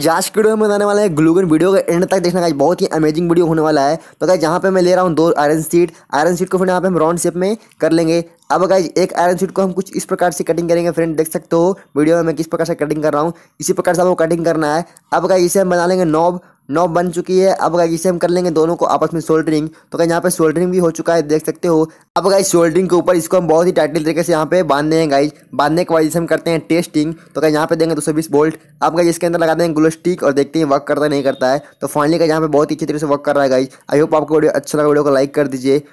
जांच वीडियो में बनाने वाला है ग्लूगन वीडियो का एंड तक देखना गाइज बहुत ही अमेजिंग वीडियो होने वाला है तो गाइज यहाँ पे मैं ले रहा हूँ दो आयरन सीट आयरन सीट को फिर यहाँ पे हम राउंड शेप में कर लेंगे अब गाइज एक आयरन शीट को हम कुछ इस प्रकार से कटिंग करेंगे फ्रेंड देख सकते हो वीडियो में मैं किस प्रकार से कटिंग कर रहा हूँ इसी प्रकार से आपको कटिंग करना है अब गाइज इसे हम बना लेंगे नॉब नॉब बन चुकी है अब गाइज इसे हम कर लेंगे दोनों को आपस में सोल्डरिंग तो गाइज यहाँ पे सोल्डरिंग भी हो चुका है देख सकते हो अब गाइज सोल्डरिंग के ऊपर इसको हम बहुत ही टाइटली तरीके से यहाँ पे बांधने हैं गाइज बांधने के बाद इसे हम करते हैं टेस्टिंग तो गाइज यहाँ पे देंगे दो सौ बीस बोल्ट अब गाइज इसके अंदर लगा देंगे ग्लो स्टिक और देखते हैं वर्क करता नहीं करता है तो फाइनली का यहाँ पे बहुत ही अच्छी तरीके से वर्क कर रहा है गाइज आई होप आपको वीडियो अच्छा लगा वीडियो को लाइक कर दीजिए